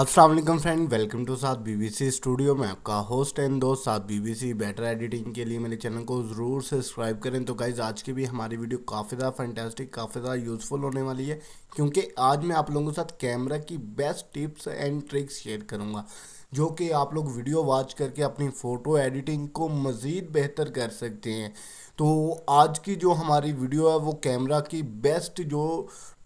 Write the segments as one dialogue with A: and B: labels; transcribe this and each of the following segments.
A: Aslam friend welcome to साथ B C studio में आपका होस्ट एंड दोस्त साथ बी सी बेटर एडिटिंग के लिए मेरे चैनल को ज़रूर सब्सक्राइब करें तो गाइज़ आज की भी हमारी वीडियो काफ़ी ज़्यादा फैंटेस्टिक काफ़ी ज़्यादा यूज़फुल होने वाली है क्योंकि आज मैं आप लोगों के साथ कैमरा की best tips and tricks share करूँगा जो कि आप लोग वीडियो वॉच करके अपनी फ़ोटो एडिटिंग को मज़ीद बेहतर कर सकते हैं तो आज की जो हमारी वीडियो है वो कैमरा की बेस्ट जो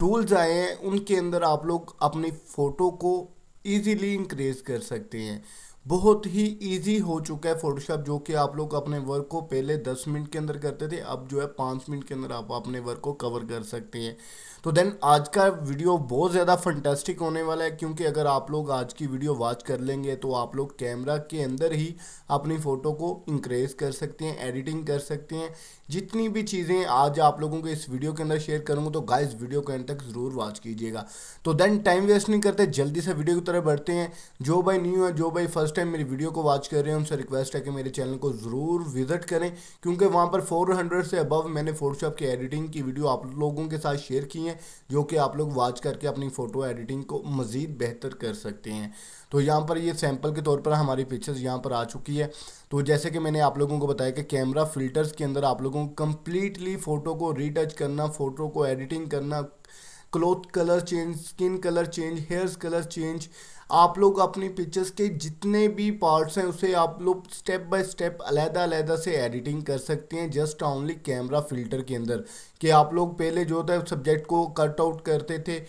A: टूल्स आए हैं उनके अंदर आप लोग अपनी फ़ोटो को ईजीली इंक्रीज कर सकते हैं बहुत ही इजी हो चुका है फोटोशॉप जो कि आप लोग अपने वर्क को पहले 10 मिनट के अंदर करते थे अब जो है 5 मिनट के अंदर आप अपने वर्क को कवर कर सकते हैं तो देन आज का वीडियो बहुत ज़्यादा फंटेस्टिक होने वाला है क्योंकि अगर आप लोग आज की वीडियो वॉच कर लेंगे तो आप लोग कैमरा के अंदर ही अपनी फ़ोटो को इंक्रेज कर सकते हैं एडिटिंग कर सकते हैं जितनी भी चीज़ें आज आप लोगों को इस वीडियो के अंदर शेयर करूँगा तो गाइज वीडियो के अंत तक ज़रूर वॉच कीजिएगा तो देन टाइम वेस्ट नहीं करते जल्दी से वीडियो की तरफ बढ़ते हैं जो भाई न्यू है जो भाई फर्स्ट टाइम मेरी वीडियो को वॉच कर रहे हैं उनसे रिक्वेस्ट है कि मेरे चैनल को ज़रूर विजिट करें क्योंकि वहाँ पर फोर से अबव मैंने फोटोशॉप की एडिटिंग की वीडियो आप लोगों के साथ शेयर की हैं हैं जो कि आप लोग वॉच करके अपनी फ़ोटो एडिटिंग को मज़ीद बेहतर कर सकते हैं तो यहाँ पर ये सैम्पल के तौर पर हमारी पिक्चर्स यहाँ पर आ चुकी है तो जैसे कि मैंने आप लोगों को बताया कि कैमरा फ़िल्टर्स के अंदर आप लोगों को कम्प्लीटली फ़ोटो को रीटच करना फ़ोटो को एडिटिंग करना cloth colour change skin colour change hairs colour change आप लोग अपनी पिक्चर्स के जितने भी पार्ट्स हैं उसे आप लोग स्टेप बाय स्टेप अलहदा अलहदा से एडिटिंग कर सकते हैं जस्ट ओनली कैमरा फिल्टर के अंदर कि आप लोग पहले जो होता है सब्जेक्ट को कट आउट करते थे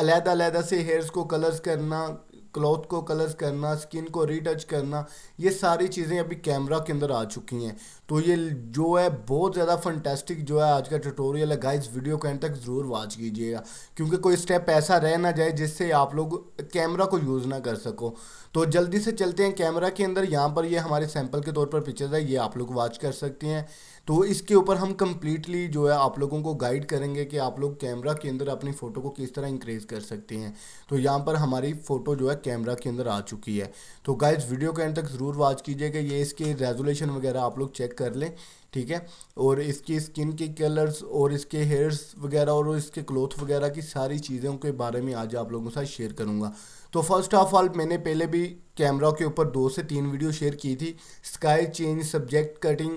A: अलहदा अलहदा से हेयर्स को कलर्स करना क्लॉथ को कलर्स करना स्किन को रीटच करना ये सारी चीज़ें अभी कैमरा के अंदर आ चुकी हैं तो ये जो है बहुत ज़्यादा फंटेस्टिक जो है आज का ट्यूटोरियल है गाइस वीडियो को एंड तक ज़रूर वॉच कीजिएगा क्योंकि कोई स्टेप ऐसा रह ना जाए जिससे आप लोग कैमरा को यूज़ ना कर सको तो जल्दी से चलते हैं कैमरा के अंदर यहाँ पर ये हमारे सैंपल के तौर पर पिक्चर्स है ये आप लोग वॉच कर सकते हैं तो इसके ऊपर हम कम्प्लीटली जो है आप लोगों को गाइड करेंगे कि आप लोग कैमरा के अंदर अपनी फ़ोटो को किस तरह इंक्रेज कर सकते हैं तो यहाँ पर हमारी फ़ोटो जो है कैमरा के अंदर आ चुकी है तो गाइज वीडियो के एंड तक ज़रूर वॉच कीजिएगा ये इसके रेजोलेशन वगैरह आप लोग चेक कर लें ठीक है और इसकी स्किन के कलर्स और इसके हेयर्स वगैरह और इसके क्लोथ वगैरह की सारी चीज़ों के बारे में आज आप लोगों के साथ शेयर करूँगा तो फर्स्ट ऑफ ऑल मैंने पहले भी कैमरा के ऊपर दो से तीन वीडियो शेयर की थी स्काई चेंज सब्जेक्ट कटिंग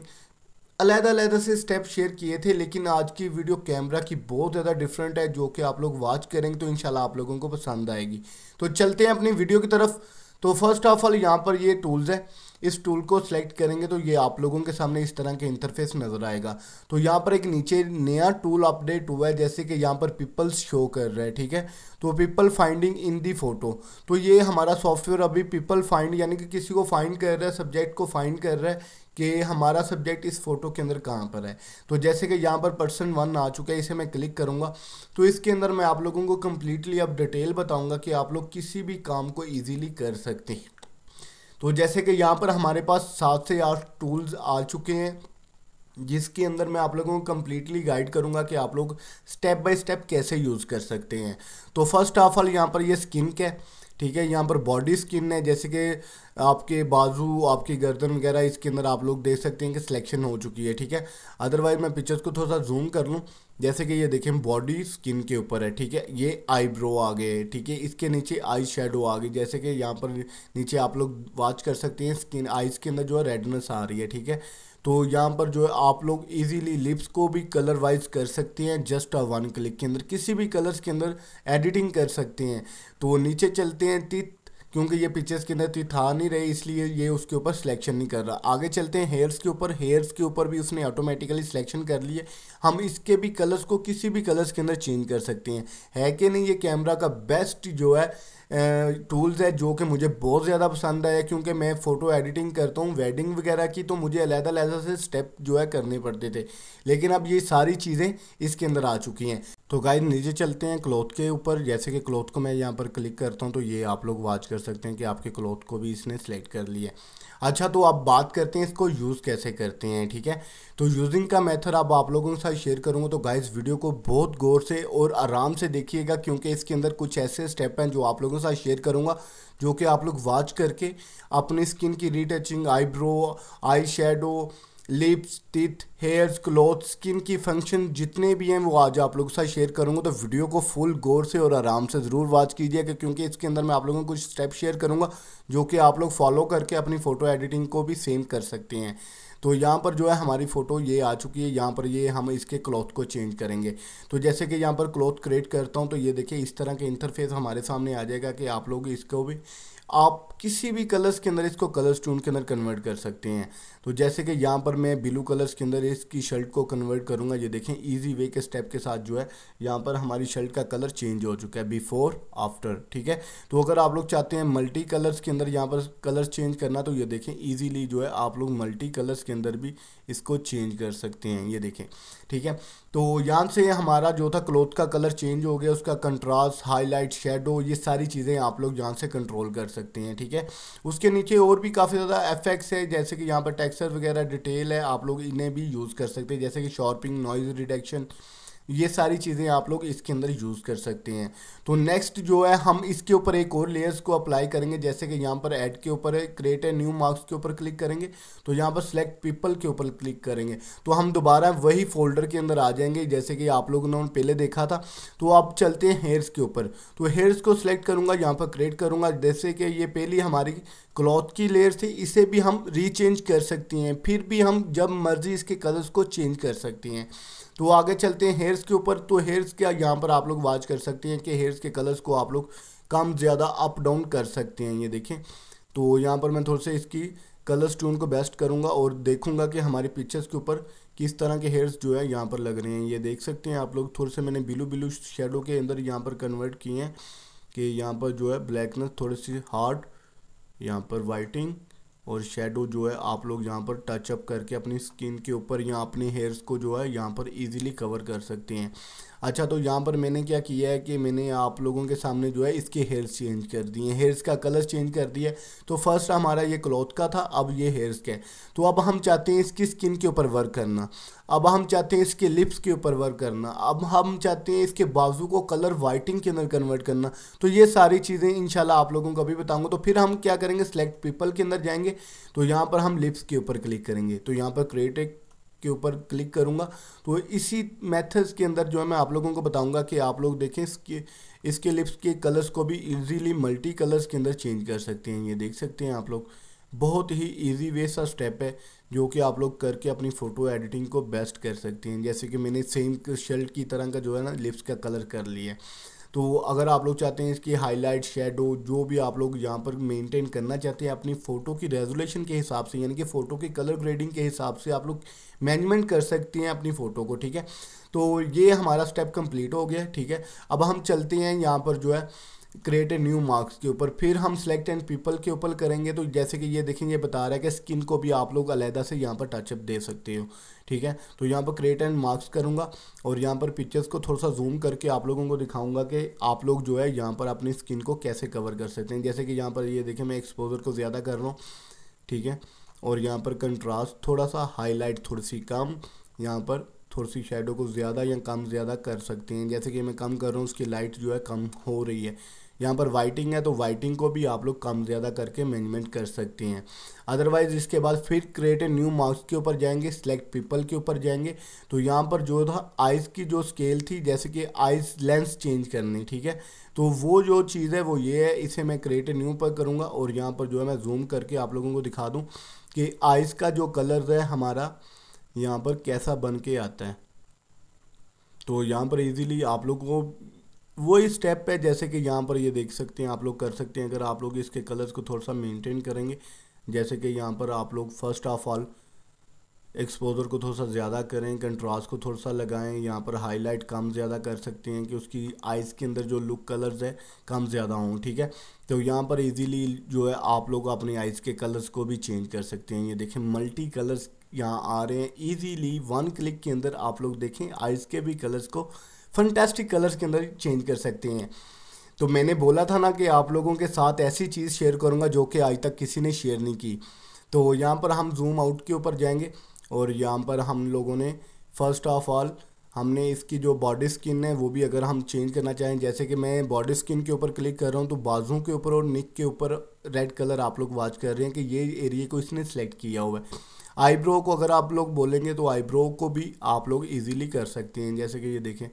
A: अलहदा अलहदा से स्टेप शेयर किए थे लेकिन आज की वीडियो कैमरा की बहुत ज़्यादा डिफरेंट है जो कि आप लोग वॉच करेंगे तो इंशाल्लाह आप लोगों को पसंद आएगी तो चलते हैं अपनी वीडियो की तरफ तो फर्स्ट ऑफ ऑल यहाँ पर ये टूल्स है इस टूल को सेलेक्ट करेंगे तो ये आप लोगों के सामने इस तरह के इंटरफेस नज़र आएगा तो यहाँ पर एक नीचे नया टूल अपडेट हुआ है जैसे कि यहाँ पर पीपल्स शो कर रहा है ठीक है तो people finding in the photo तो ये हमारा सॉफ्टवेयर अभी पीपल फाइंड यानी कि किसी को फाइंड कर रहा है सब्जेक्ट को फाइंड कर रहा है कि हमारा सब्जेक्ट इस फोटो के अंदर कहाँ पर है तो जैसे कि यहाँ पर पर्सन वन आ चुका है इसे मैं क्लिक करूँगा तो इसके अंदर मैं आप लोगों को कम्प्लीटली अब डिटेल बताऊँगा कि आप लोग किसी भी काम को ईजीली कर सकते हैं तो जैसे कि यहाँ पर हमारे पास सात से आठ टूल्स आ चुके हैं जिसके अंदर मैं आप लोगों को कम्प्लीटली गाइड करूंगा कि आप लोग स्टेप बाय स्टेप कैसे यूज़ कर सकते हैं तो फर्स्ट ऑफ ऑल यहाँ पर ये स्किन है ठीक है यहाँ पर बॉडी स्किन है जैसे कि आपके बाजू आपकी गर्दन वगैरह इसके अंदर आप लोग देख सकते हैं कि सिलेक्शन हो चुकी है ठीक है अदरवाइज मैं पिक्चर्स को थोड़ा सा जूम कर लूँ जैसे कि ये देखें बॉडी स्किन के ऊपर है ठीक है ये आईब्रो आ गए ठीक है इसके नीचे आई शेडो आ गई जैसे कि यहाँ पर नीचे आप लोग वॉच कर सकते हैं स्किन आइज़ के अंदर जो है रेडनेस आ रही है ठीक है तो यहाँ पर जो है आप लोग इजीली लिप्स को भी कलर वाइज कर सकते हैं जस्ट अ वन क्लिक के अंदर किसी भी कलर्स के अंदर एडिटिंग कर सकते हैं तो नीचे चलते हैं तीत क्योंकि ये पिक्चर्स के अंदर तीत था नहीं रहे इसलिए ये उसके ऊपर सिलेक्शन नहीं कर रहा आगे चलते हैं हेयर्स के ऊपर हेयर्स के ऊपर भी उसने ऑटोमेटिकली सिलेक्शन कर लिए हम इसके भी कलर्स को किसी भी कलर्स के अंदर चेंज कर सकते हैं है कि नहीं ये कैमरा का बेस्ट जो है टूल्स है जो कि मुझे बहुत ज़्यादा पसंद आया क्योंकि मैं फ़ोटो एडिटिंग करता हूँ वेडिंग वगैरह की तो मुझे अलहदा अलहदा से स्टेप जो है करने पड़ते थे लेकिन अब ये सारी चीज़ें इसके अंदर आ चुकी हैं तो गाय नीचे चलते हैं क्लॉथ के ऊपर जैसे कि क्लॉथ को मैं यहाँ पर क्लिक करता हूँ तो ये आप लोग वाच कर सकते हैं कि आपके क्लॉथ को भी इसने सेलेक्ट कर लिया अच्छा तो आप बात करते हैं इसको यूज़ कैसे करते हैं ठीक है तो यूजिंग का मेथड अब आप लोगों के साथ शेयर करूंगा तो गाइस वीडियो को बहुत गौर से और आराम से देखिएगा क्योंकि इसके अंदर कुछ ऐसे स्टेप हैं जो आप लोगों के साथ शेयर करूँगा जो कि आप लोग वॉच करके अपनी स्किन की retouching eyebrow eye shadow lips teeth hairs cloth skin की फंक्शन जितने भी हैं वो आज आप लोगों के साथ शेयर करूंगा तो वीडियो को फुल गौर से और आराम से ज़रूर वॉच कीजिएगा क्योंकि इसके अंदर मैं आप लोगों को कुछ स्टेप शेयर करूंगा जो कि आप लोग फॉलो करके अपनी फ़ोटो एडिटिंग को भी सेम कर सकते हैं तो यहाँ पर जो है हमारी फ़ोटो ये आ चुकी है यहाँ पर ये हम इसके क्लॉथ को चेंज करेंगे तो जैसे कि यहाँ पर क्लॉथ क्रिएट करता हूँ तो ये देखिए इस तरह के इंटरफेस हमारे सामने आ जाएगा कि आप लोग इसको भी आप किसी भी कलर्स के अंदर इसको कलर्स टून के अंदर कन्वर्ट कर सकते हैं तो जैसे कि यहाँ पर मैं ब्लू कलर्स के अंदर इसकी शर्ट को कन्वर्ट करूँगा ये देखें ईजी वे के स्टेप के साथ जो है यहाँ पर हमारी शर्ट का कलर चेंज हो चुका है बिफोर आफ्टर ठीक है तो अगर आप लोग चाहते हैं मल्टी कलर्स के अंदर यहाँ पर कलर चेंज करना तो ये देखें ईजीली जो है आप लोग मल्टी कलर्स के अंदर भी इसको चेंज कर सकते हैं ये देखें ठीक है तो यहाँ से हमारा जो था क्लोथ का कलर चेंज हो गया उसका कंट्रास्ट हाईलाइट शेडो ये सारी चीज़ें आप लोग यहाँ से कंट्रोल कर सकते हैं ठीक है उसके नीचे और भी काफ़ी ज़्यादा एफेक्ट्स है जैसे कि यहाँ पर टैक्स टेक्सचर वगैरह डिटेल है आप लोग इन्हें भी यूज़ कर सकते हैं जैसे कि शॉर्पिंग नॉइज़ रिडक्शन ये सारी चीज़ें आप लोग इसके अंदर यूज़ कर सकते हैं तो नेक्स्ट जो है हम इसके ऊपर एक और लेयर्स को अप्लाई करेंगे जैसे कि यहाँ पर ऐड के ऊपर क्रिएट ए न्यू मार्क्स के ऊपर क्लिक करेंगे तो यहाँ पर सिलेक्ट पीपल के ऊपर क्लिक करेंगे तो हम दोबारा वही फोल्डर के अंदर आ जाएंगे जैसे कि आप लोगों ने पहले देखा था तो आप चलते हैं हेयर्स के ऊपर तो हेयर्स को सिलेक्ट करूँगा यहाँ पर क्रिएट करूँगा जैसे कि ये पहली हमारी क्लॉथ की लेयर थी इसे भी हम रीचेंज कर सकते हैं फिर भी हम जब मर्जी इसके कलर्स को चेंज कर सकते हैं तो आगे चलते हैं हेयर्स के ऊपर तो हेयर्स क्या यहाँ पर आप लोग वाच कर सकते हैं कि हेयर्स के कलर्स को आप लोग कम ज़्यादा अप डाउन कर सकते हैं ये देखें तो यहाँ पर मैं थोड़े से इसकी कलर्स ट्यून को बेस्ट करूँगा और देखूँगा कि हमारे पिक्चर्स के ऊपर किस तरह के हेयर्स जो है यहाँ पर लग रहे हैं ये देख सकते हैं आप लोग थोड़े से मैंने बिलू बिलू शेडो के अंदर यहाँ पर कन्वर्ट किए हैं कि यहाँ पर जो है ब्लैकनेस थोड़ी सी हार्ड यहाँ पर वाइटिंग और शेडो जो है आप लोग यहाँ पर टचअप करके अपनी स्किन के ऊपर या अपने हेयर्स को जो है यहाँ पर इजीली कवर कर सकते हैं अच्छा तो यहाँ पर मैंने क्या किया है कि मैंने आप लोगों के सामने जो है इसके हेयर्स चेंज कर दिए हेयर्स का कलर चेंज कर दिया तो फर्स्ट हमारा ये क्लॉथ का था अब ये हेयर्स का है तो अब हम चाहते हैं इसकी स्किन के ऊपर वर्क करना अब हम चाहते हैं इसके लिप्स के ऊपर वर्क करना अब हम चाहते हैं इसके बाजू को कलर वाइटिंग के अंदर कन्वर्ट करना तो ये सारी चीज़ें इन आप लोगों को अभी बताऊँगा तो फिर हम क्या करेंगे सेलेक्ट पीपल के अंदर जाएंगे तो यहाँ पर हम लिप्स के ऊपर क्लिक करेंगे तो यहाँ पर क्रिएट एक के ऊपर क्लिक करूँगा तो इसी मेथड्स के अंदर जो है मैं आप लोगों को बताऊँगा कि आप लोग देखें इसके इसके लिप्स के कलर्स को भी इजीली मल्टी कलर्स के अंदर चेंज कर सकते हैं ये देख सकते हैं आप लोग बहुत ही इजी वे सा स्टेप है जो कि आप लोग करके अपनी फ़ोटो एडिटिंग को बेस्ट कर सकते हैं जैसे कि मैंने सेम शर्ट की तरह का जो है ना लिप्स का कलर कर लिया है तो अगर आप लोग चाहते हैं इसकी हाईलाइट शेडो जो भी आप लोग यहाँ पर मेंटेन करना चाहते हैं अपनी फ़ोटो की रेजोल्यूशन के हिसाब से यानी कि फ़ोटो की कलर ग्रेडिंग के हिसाब से आप लोग मैनेजमेंट कर सकते हैं अपनी फ़ोटो को ठीक है तो ये हमारा स्टेप कंप्लीट हो गया ठीक है अब हम चलते हैं यहाँ पर जो है क्रिएट ए न्यू मार्क्स के ऊपर फिर हम सेलेक्ट एंड पीपल के ऊपर करेंगे तो जैसे कि ये देखेंगे बता रहा है कि स्किन को भी आप लोग अलहदा से यहाँ पर टचअप दे सकते हो ठीक है तो यहाँ पर क्रिएट एंड मार्क्स करूँगा और यहाँ पर पिक्चर्स को थोड़ा सा जूम करके आप लोगों को दिखाऊंगा कि आप लोग जो है यहाँ पर अपनी स्किन को कैसे कवर कर सकते हैं जैसे कि यहाँ पर ये देखें मैं एक्सपोजर को ज़्यादा कर रहा हूँ ठीक है और यहाँ पर कंट्रास्ट थोड़ा सा हाईलाइट थोड़ी सी कम यहाँ पर थोड़ी सी शेडो को ज़्यादा या कम ज़्यादा कर सकते हैं जैसे कि मैं कम कर रहा हूँ उसकी लाइट जो है कम हो रही है यहाँ पर वाइटिंग है तो वाइटिंग को भी आप लोग कम ज़्यादा करके मैनेजमेंट कर सकती हैं अदरवाइज़ इसके बाद फिर क्रिएट ए न्यू माउस के ऊपर जाएंगे सिलेक्ट पीपल के ऊपर जाएंगे तो यहाँ पर जो था आइज़ की जो स्केल थी जैसे कि आइज़ लेंस चेंज करनी ठीक है तो वो जो चीज़ है वो ये है इसे मैं क्रिएट न्यू पर करूँगा और यहाँ पर जो है मैं जूम करके आप लोगों को दिखा दूँ कि आइज़ का जो कलर है हमारा यहाँ पर कैसा बन के आता है तो यहाँ पर इजीली आप लोग को वही स्टेप है जैसे कि यहाँ पर ये देख सकते हैं आप लोग कर सकते हैं अगर आप लोग इसके कलर्स को थोड़ा सा मेंटेन करेंगे जैसे कि यहाँ पर आप लोग फर्स्ट ऑफ ऑल एक्सपोजर को थोड़ा सा ज़्यादा करें कंट्रास्ट को थोड़ा सा लगाएं यहाँ पर हाईलाइट कम ज़्यादा कर सकते हैं कि उसकी आइज़ के अंदर जो लुक कलर्स है कम ज़्यादा हों ठीक है तो यहाँ पर इजीली जो है आप लोग अपनी आइज़ के कलर्स को भी चेंज कर सकते हैं ये देखें मल्टी कलर्स यहाँ आ रहे हैं ईजीली वन क्लिक के अंदर आप लोग देखें आइज़ के भी कलर्स को फंटेस्टिक कलर्स के अंदर चेंज कर सकते हैं तो मैंने बोला था ना कि आप लोगों के साथ ऐसी चीज़ शेयर करूँगा जो कि आज तक किसी ने शेयर नहीं की तो यहाँ पर हम जूम आउट के ऊपर जाएंगे और यहाँ पर हम लोगों ने फर्स्ट ऑफ ऑल हमने इसकी जो बॉडी स्किन है वो भी अगर हम चेंज करना चाहें जैसे कि मैं बॉडी स्किन के ऊपर क्लिक कर रहा हूँ तो बाजू के ऊपर और निक के ऊपर रेड कलर आप लोग वाच कर रहे हैं कि ये एरिए को इसने सेलेक्ट किया हुआ है आईब्रो को अगर आप लोग बोलेंगे तो आईब्रो को भी आप लोग ईजिली कर सकते हैं जैसे कि ये देखें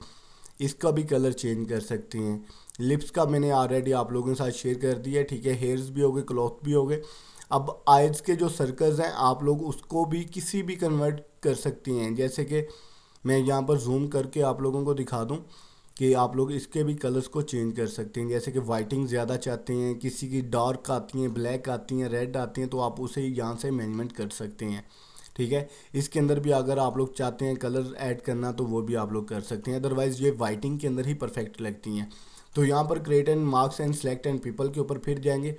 A: इसका भी कलर चेंज कर सकते हैं लिप्स का मैंने ऑलरेडी आप लोगों के साथ शेयर कर दिया है ठीक है हेयर्स भी हो गए क्लॉथ भी हो गए अब आइज के जो सर्कल्स हैं आप लोग उसको भी किसी भी कन्वर्ट कर सकती हैं जैसे कि मैं यहाँ पर जूम करके आप लोगों को दिखा दूँ कि आप लोग इसके भी कलर्स को चेंज कर सकते हैं जैसे कि वाइटिंग ज़्यादा चाहते हैं किसी की डार्क आती हैं ब्लैक आती हैं रेड आती हैं तो आप उसे यहाँ से मैनेजमेंट कर सकते हैं ठीक है इसके अंदर भी अगर आप लोग चाहते हैं कलर ऐड करना तो वो भी आप लोग कर सकते हैं अदरवाइज़ ये वाइटिंग के अंदर ही परफेक्ट लगती हैं तो यहाँ पर create and marks and select and people के ऊपर फिर जाएंगे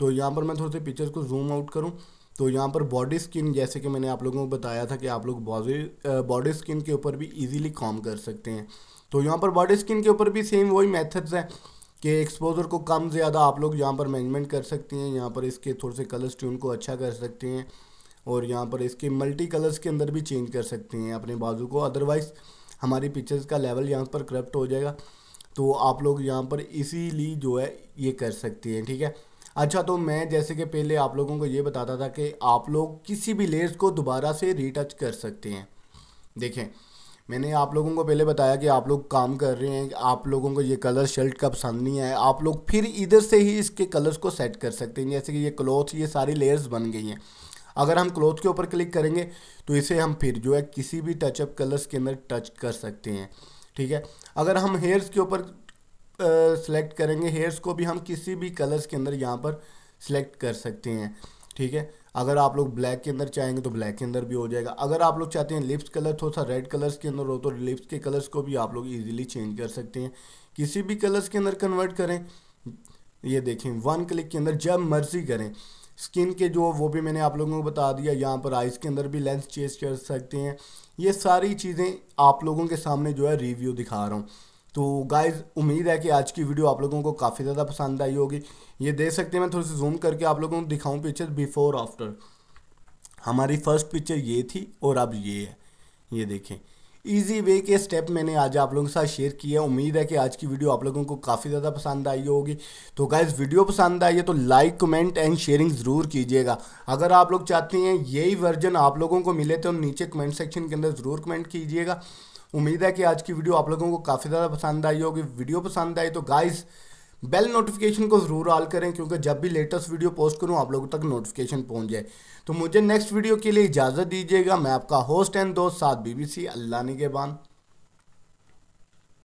A: तो यहाँ पर मैं थोड़े से पिक्चर को जूम आउट करूँ तो यहाँ पर बॉडी स्किन जैसे कि मैंने आप लोगों को बताया था कि आप लोग बॉडी बॉडी स्किन के ऊपर भी इजीली काम कर सकते हैं तो यहाँ पर बॉडी स्किन के ऊपर भी सेम वही मेथड्स हैं कि एक्सपोजर को कम ज़्यादा आप लोग यहाँ पर मैनेजमेंट कर सकते हैं यहाँ पर इसके थोड़े से कलर ट्यून को अच्छा कर सकते हैं और यहाँ पर इसके मल्टी कलर्स के अंदर भी चेंज कर सकते हैं अपने बाजू को अदरवाइज़ हमारी पिक्चर्स का लेवल यहाँ पर करप्ट हो जाएगा तो आप लोग यहाँ पर इसीलिए जो है ये कर सकते हैं ठीक है अच्छा तो मैं जैसे कि पहले आप लोगों को ये बताता था कि आप लोग किसी भी लेयर्स को दोबारा से रीटच कर सकते हैं देखें मैंने आप लोगों को पहले बताया कि आप लोग काम कर रहे हैं आप लोगों को ये कलर शर्ट का पसंद नहीं आया आप लोग फिर इधर से ही इसके कलर्स को सेट कर सकते हैं जैसे कि ये क्लॉथ ये सारी लेयर्स बन गई हैं अगर हम क्लोथ के ऊपर क्लिक करेंगे तो इसे हम फिर जो है किसी भी टचअप कलर्स के अंदर टच कर सकते हैं ठीक है अगर हम हेयर्स के ऊपर सेलेक्ट करेंगे हेयर्स को भी हम किसी भी कलर्स के अंदर यहाँ पर सेलेक्ट कर सकते हैं ठीक है अगर आप लोग ब्लैक के अंदर चाहेंगे तो ब्लैक के अंदर भी हो जाएगा अगर आप लोग चाहते हैं लिप्स कलर थोड़ा सा रेड कलर्स के अंदर हो तो लिप्स के कलर्स को भी आप लोग इजीली चेंज कर सकते हैं किसी भी कलर्स के अंदर कन्वर्ट करें ये देखें वन क्लिक के अंदर जब मर्जी करें स्किन के जो वो भी मैंने आप लोगों को बता दिया यहाँ पर आइज़ के अंदर भी लेंस चेंज कर सकते हैं ये सारी चीज़ें आप लोगों के सामने जो है रिव्यू दिखा रहा हूँ तो गाइज़ उम्मीद है कि आज की वीडियो आप लोगों को काफ़ी ज़्यादा पसंद आई होगी ये देख सकते हैं मैं थोड़ी सी जूम करके आप लोगों को दिखाऊँ पिक्चर बिफ़ोर आफ्टर हमारी फ़र्स्ट पिक्चर ये थी और अब ये है ये देखें ईजी वे के स्टेप मैंने आज आप लोगों के साथ शेयर किया उम्मीद है कि आज की वीडियो आप लोगों को काफ़ी ज़्यादा पसंद आई होगी तो गाइज वीडियो पसंद आई है तो लाइक कमेंट एंड शेयरिंग ज़रूर कीजिएगा अगर आप लोग चाहते हैं यही वर्जन आप लोगों को मिले तो नीचे कमेंट सेक्शन के अंदर ज़रूर कमेंट कीजिएगा उम्मीद है कि आज की वीडियो आप लोगों को काफ़ी ज़्यादा पसंद आई होगी वीडियो पसंद आई तो गाइज़ बेल नोटिफिकेशन को ज़रूर ऑल करें क्योंकि जब भी लेटेस्ट वीडियो पोस्ट करूं आप लोगों तक नोटिफिकेशन पहुंच जाए तो मुझे नेक्स्ट वीडियो के लिए इजाज़त दीजिएगा मैं आपका होस्ट एंड दोस्त साथ बीबीसी अल्लाह ने के बान